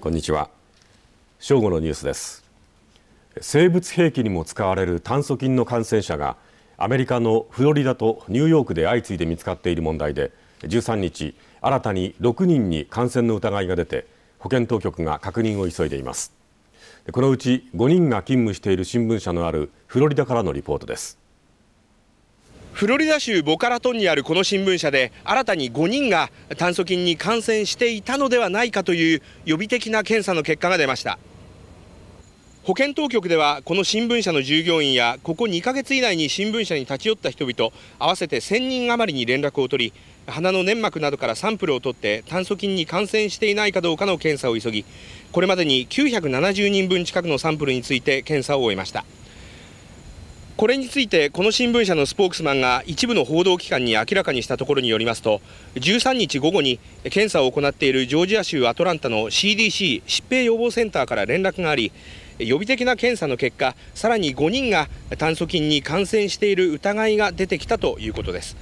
こんにちは正午のニュースです生物兵器にも使われる炭疽菌の感染者がアメリカのフロリダとニューヨークで相次いで見つかっている問題で13日新たに6人に感染の疑いが出て保健当局が確認を急いでいますこのうち5人が勤務している新聞社のあるフロリダからのリポートですフロリダ州ボカラトンにあるこの新聞社で新たに5人が炭疽菌に感染していたのではないかという予備的な検査の結果が出ました保健当局ではこの新聞社の従業員やここ2ヶ月以内に新聞社に立ち寄った人々合わせて1000人余りに連絡を取り鼻の粘膜などからサンプルを取って炭疽菌に感染していないかどうかの検査を急ぎこれまでに970人分近くのサンプルについて検査を終えましたこれについてこの新聞社のスポークスマンが一部の報道機関に明らかにしたところによりますと13日午後に検査を行っているジョージア州アトランタの CDC 疾病予防センターから連絡があり予備的な検査の結果さらに5人が炭疽菌に感染している疑いが出てきたということです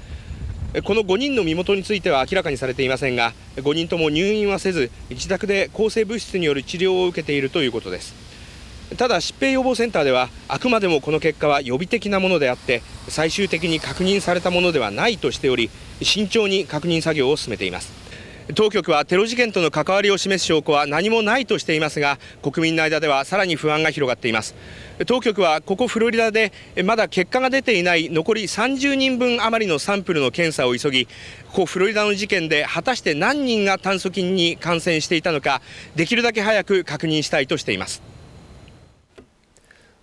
この5人の身元については明らかにされていませんが5人とも入院はせず自宅で抗生物質による治療を受けているということですただ疾病予防センターではあくまでもこの結果は予備的なものであって最終的に確認されたものではないとしており慎重に確認作業を進めています当局はテロ事件との関わりを示す証拠は何もないとしていますが国民の間ではさらに不安が広がっています当局はここフロリダでまだ結果が出ていない残り30人分余りのサンプルの検査を急ぎここフロリダの事件で果たして何人が炭疽菌に感染していたのかできるだけ早く確認したいとしています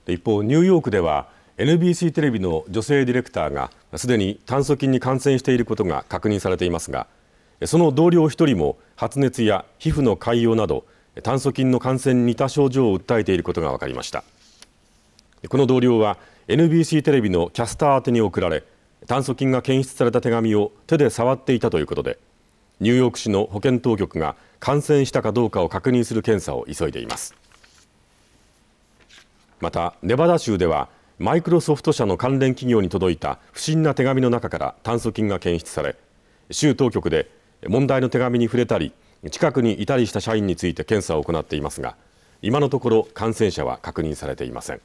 一方ニューヨークでは NBC テレビの女性ディレクターがすでに炭疽菌に感染していることが確認されていますがその同僚1人も発熱や皮膚の潰瘍など炭疽菌の感染に似た症状を訴えていることが分かりましたこの同僚は NBC テレビのキャスター宛てに送られ炭疽菌が検出された手紙を手で触っていたということでニューヨーク市の保健当局が感染したかどうかを確認する検査を急いでいますまたネバダ州ではマイクロソフト社の関連企業に届いた不審な手紙の中から炭疽菌が検出され州当局で問題の手紙に触れたり近くにいたりした社員について検査を行っていますが今のところ感染者は確認されていません。